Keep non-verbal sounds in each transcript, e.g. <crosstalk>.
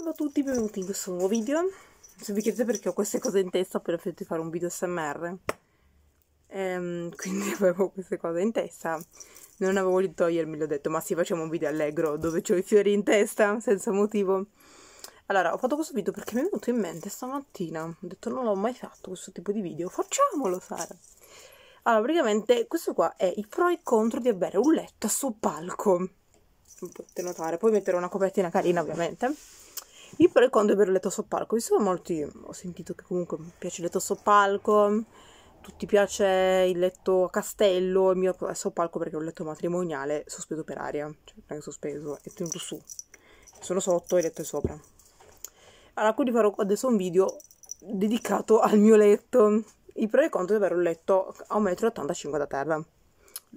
Salve a tutti, benvenuti in questo nuovo video. Se vi chiedete perché ho queste cose in testa, ho appena finito di fare un video SMR. Ehm, <laughs> quindi avevo queste cose in testa. Non avevo voluto togliermi, l'ho detto, ma sì, facciamo un video allegro dove ho i fiori in testa, senza motivo. Allora, ho fatto questo video perché mi è venuto in mente stamattina. Ho detto, non l'ho mai fatto questo tipo di video. Facciamolo, Sara! Allora, praticamente, questo qua è il pro e il contro di avere un letto sul palco. Come potete notare. Poi metterò una copertina carina, ovviamente. Io però quando bere letto soppalco, visto che molti ho sentito che comunque mi piace il letto soppalco, tutti piace il letto a castello, il mio è soppalco perché è un letto matrimoniale sospeso per aria, cioè non è sospeso, è tenuto su, sono sotto e il letto è sopra. Allora quindi farò adesso un video dedicato al mio letto, il pro e contro di avere un letto a 1,85 m da terra.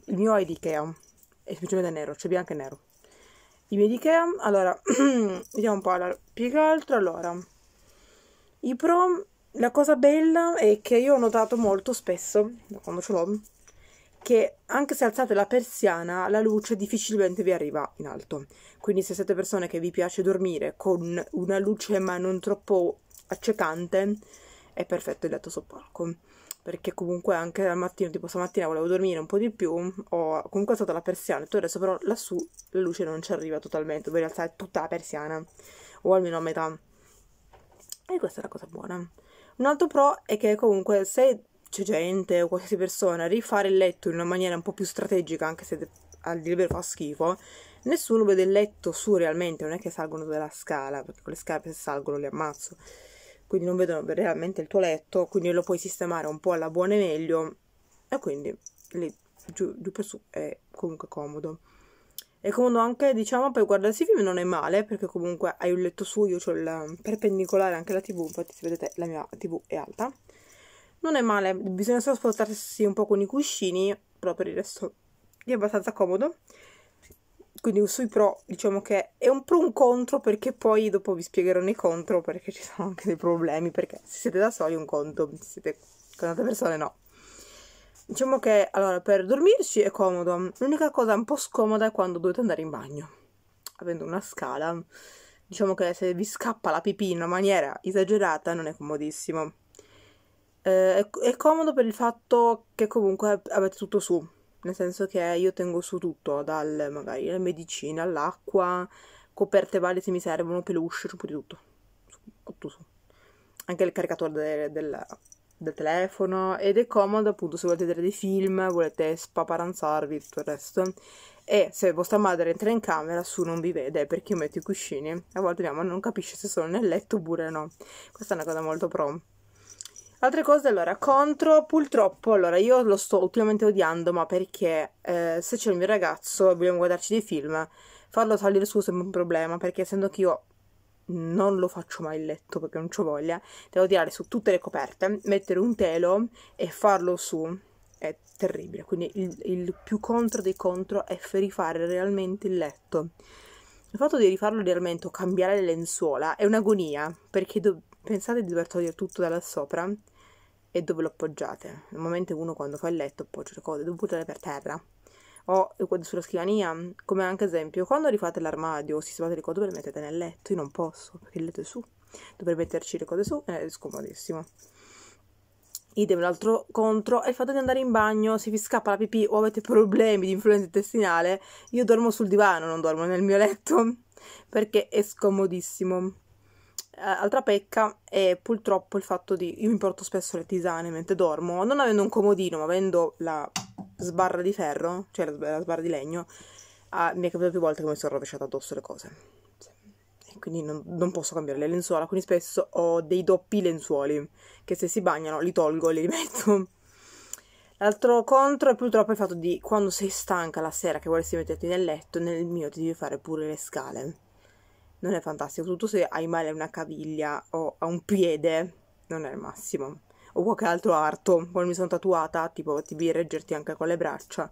Il mio è di Ikea, è semplicemente nero, c'è cioè bianco e nero di Medicare. Allora, <clears throat> vediamo un po' allora, più che altro. Allora, i pro, la cosa bella è che io ho notato molto spesso, da quando ce l'ho, che anche se alzate la persiana, la luce difficilmente vi arriva in alto. Quindi se siete persone che vi piace dormire con una luce ma non troppo accecante, è perfetto il letto sottopalco perché comunque anche al mattino, tipo stamattina volevo dormire un po' di più, ho comunque alzato la persiana, detto adesso però lassù la luce non ci arriva totalmente, dovrei alzare tutta la persiana, o almeno a metà. E questa è la cosa buona. Un altro pro è che comunque se c'è gente o qualsiasi persona, rifare il letto in una maniera un po' più strategica, anche se al di fa schifo, nessuno vede il letto su realmente, non è che salgono dalla scala, perché con le scarpe se salgono le ammazzo quindi non vedono realmente il tuo letto, quindi lo puoi sistemare un po' alla buona e meglio e quindi lì giù, giù per su è comunque comodo. È comodo anche, diciamo, per guardarsi i film non è male, perché comunque hai un letto su, io ho il perpendicolare anche la tv, infatti se vedete la mia tv è alta. Non è male, bisogna solo spostarsi un po' con i cuscini, però per il resto è abbastanza comodo quindi sui pro diciamo che è un pro un contro perché poi dopo vi spiegherò nei contro perché ci sono anche dei problemi perché se siete da soli un conto se siete con altre persone no diciamo che allora per dormirci è comodo l'unica cosa un po' scomoda è quando dovete andare in bagno avendo una scala diciamo che se vi scappa la pipì in una maniera esagerata non è comodissimo eh, è comodo per il fatto che comunque avete tutto su nel senso che io tengo su tutto, dal magari la medicina all'acqua, coperte varie se mi servono, peluche, un po' di tutto. Tutto su. Anche il caricatore del, del, del telefono ed è comodo appunto se volete vedere dei film, volete spaparanzarvi e tutto il resto. E se vostra madre entra in camera su non vi vede perché io metto i cuscini. A volte mia mamma non capisce se sono nel letto oppure no. Questa è una cosa molto pro. Altre cose, allora, contro, purtroppo, allora, io lo sto ultimamente odiando, ma perché eh, se c'è il mio ragazzo e vogliamo guardarci dei film, farlo salire su sembra un problema, perché essendo che io non lo faccio mai il letto perché non ho voglia, devo tirare su tutte le coperte, mettere un telo e farlo su. È terribile, quindi il, il più contro dei contro è rifare realmente il letto. Il fatto di rifarlo realmente o cambiare le lenzuola è un'agonia, perché do- pensate di dover togliere tutto da là sopra e dove lo appoggiate. Normalmente uno quando fa il letto appoggia le cose, dove buttarle per terra o sulla scrivania, come anche esempio, quando rifate l'armadio o sistemate le cose dove le mettete nel letto, io non posso perché il letto è su, dovrei metterci le cose su, è scomodissimo. Idem l'altro contro è il fatto di andare in bagno, se vi scappa la pipì o avete problemi di influenza intestinale, io dormo sul divano, non dormo nel mio letto <laughs> perché è scomodissimo. Eh, altra pecca è purtroppo il fatto di... Io mi porto spesso le tisane mentre dormo, non avendo un comodino, ma avendo la sbarra di ferro, cioè la, sbarra di legno, ah, mi è capitato più volte che mi sono rovesciata addosso le cose. E quindi non, non, posso cambiare le lenzuola, quindi spesso ho dei doppi lenzuoli, che se si bagnano li tolgo e li rimetto. <laughs> L'altro contro è purtroppo il fatto di quando sei stanca la sera che vorresti metterti nel letto, nel mio ti devi fare pure le scale non è fantastico, soprattutto se hai male a una caviglia o a un piede, non è il massimo. O qualche altro arto, quando mi sono tatuata, tipo ti devi reggerti anche con le braccia.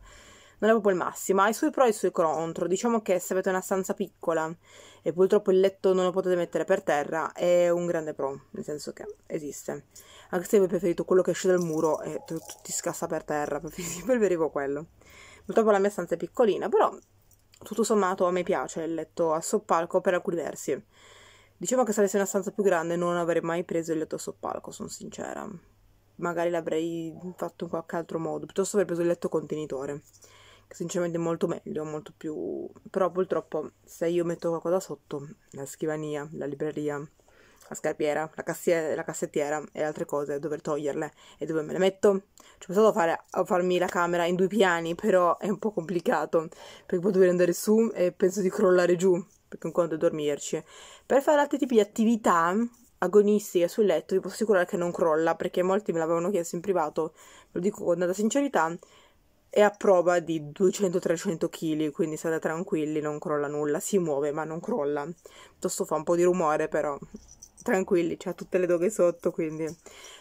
Non è proprio il massimo, ha i suoi pro e i suoi contro. Diciamo che se avete una stanza piccola e purtroppo il letto non lo potete mettere per terra, è un grande pro, nel senso che esiste. Anche se vi preferito quello che esce dal muro e ti scassa per terra, <laughs> preferivo quello. Purtroppo la mia stanza è piccolina, però tutto sommato a me piace il letto a soppalco per alcuni versi. Diciamo che se avessi una stanza più grande non avrei mai preso il letto a soppalco, sono sincera. Magari l'avrei fatto in qualche altro modo, piuttosto avrei preso il letto contenitore, che sinceramente è molto meglio, molto più... però purtroppo se io metto qualcosa sotto, la scrivania, la libreria, la scarpiera, la, cassia- la cassettiera e altre cose, dover toglierle e dove me le metto. Ci ho pensato a, fare, a farmi la camera in due piani, però è un po' complicato perché poi dovrei andare su e penso di crollare giù perché un conto è dormirci. Per fare altri tipi di attività agonistiche sul letto, vi posso assicurare che non crolla perché molti me l'avevano chiesto in privato, ve lo dico con tanta sincerità è a prova di 200-300 kg, quindi state tranquilli, non crolla nulla, si muove ma non crolla. Piuttosto fa un po' di rumore però, tranquilli, c'è cioè tutte le doghe sotto, quindi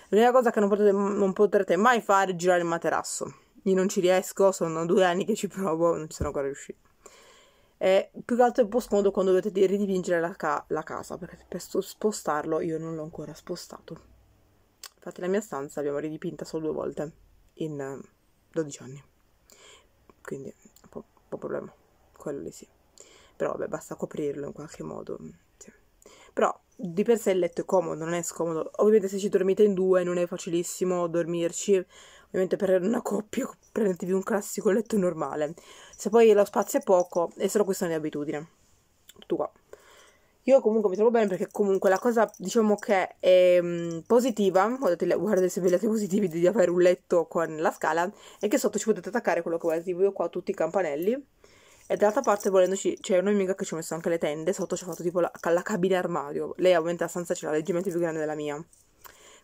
l'unica cosa che non, potete, non potrete mai fare è girare il materasso. Io non ci riesco, sono due anni che ci provo, non ci sono ancora riuscito. E più che altro è un po' scomodo quando dovete ridipingere la, ca- la casa, perché per spostarlo io non l'ho ancora spostato. Infatti la mia stanza l'abbiamo ridipinta solo due volte in 12 eh, anni. Quindi un po', un po problema, quello lì sì. Però vabbè, basta coprirlo in qualche modo. Mm, sì. Però di per sé il letto è comodo, non è scomodo. Ovviamente se ci dormite in due non è facilissimo dormirci. Ovviamente per una coppia <laughs> prendetevi un classico letto normale. Se poi lo spazio è poco, è solo questione di abitudine. Tutto qua. Io comunque mi trovo bene perché comunque la cosa diciamo che è mh, mm, positiva, guardate, guardate se vedete positivi di avere un letto con la scala, è che sotto ci potete attaccare quello che volete. Io qua tutti i campanelli e dall'altra parte, volendoci, c'è una amica che ci ha messo anche le tende, sotto ci ha fatto tipo la, la cabina armadio. Lei ovviamente la stanza ce l'ha leggermente più grande della mia.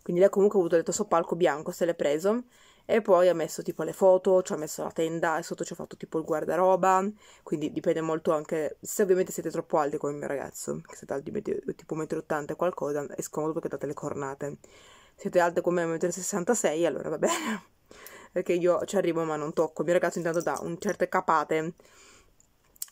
Quindi lei comunque ha avuto il palco bianco, se l'è preso. E poi ha messo tipo le foto, ci ha messo la tenda e sotto ci ha fatto tipo il guardaroba. Quindi dipende molto anche se ovviamente siete troppo alti come il mio ragazzo, che siete alti tipo 1,80 m o qualcosa, è scomodo perché date le cornate. Siete alte come 1,66 m, allora va bene. <laughs> perché io ci arrivo ma non tocco. Il mio ragazzo intanto dà un certe capate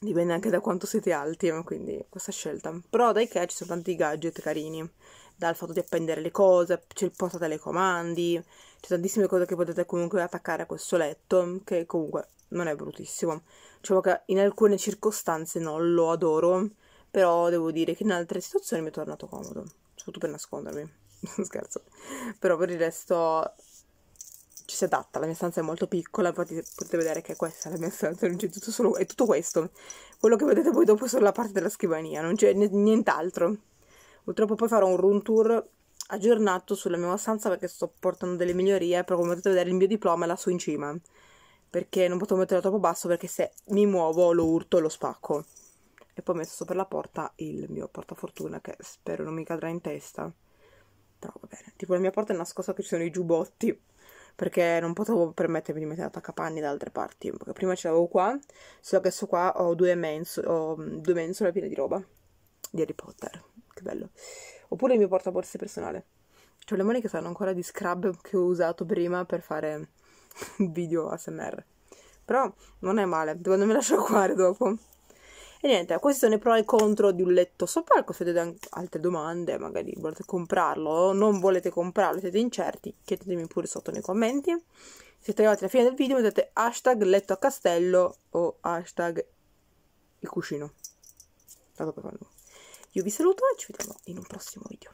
dipende anche da quanto siete alti, eh, quindi questa scelta. Però dai che ci sono tanti gadget carini, dal fatto di appendere le cose, c'è il porta telecomandi, c'è tantissime cose che potete comunque attaccare a questo letto, che comunque non è bruttissimo. Diciamo che in alcune circostanze non lo adoro, però devo dire che in altre situazioni mi è tornato comodo, soprattutto per nascondermi. <laughs> Scherzo, però per il resto ci si adatta, la mia stanza è molto piccola, infatti potete vedere che questa è la mia stanza, non c'è tutto solo, è tutto questo. Quello che vedete poi dopo è solo la parte della scrivania, non c'è nient'altro. Purtroppo poi farò un room tour aggiornato sulla mia stanza perché sto portando delle migliorie, però come potete vedere il mio diploma è lassù in cima, perché non potevo metterlo troppo basso perché se mi muovo lo urto e lo spacco. E poi ho messo sopra la porta il mio portafortuna che spero non mi cadrà in testa. Però va bene, tipo la mia porta è nascosta che ci sono i giubbotti perché non potevo permettermi di mettere attaccapanni da altre parti, perché prima ce l'avevo qua, solo che adesso qua ho due, menso- ho mm, due mensole piene di roba di Harry Potter, che bello. Oppure il mio portaborse personale. Ho le mani che sanno ancora di scrub che ho usato prima per fare <laughs> video ASMR. Però non è male, devo non me lascio qua dopo. E niente, questi sono i pro e i contro di un letto soparco. Se avete altre domande, magari volete comprarlo o non volete comprarlo, siete incerti, chiedetemi pure sotto nei commenti. Siete arrivati alla fine del video, mettete hashtag letto a castello o hashtag il cuscino. Io vi saluto e ci vediamo in un prossimo video.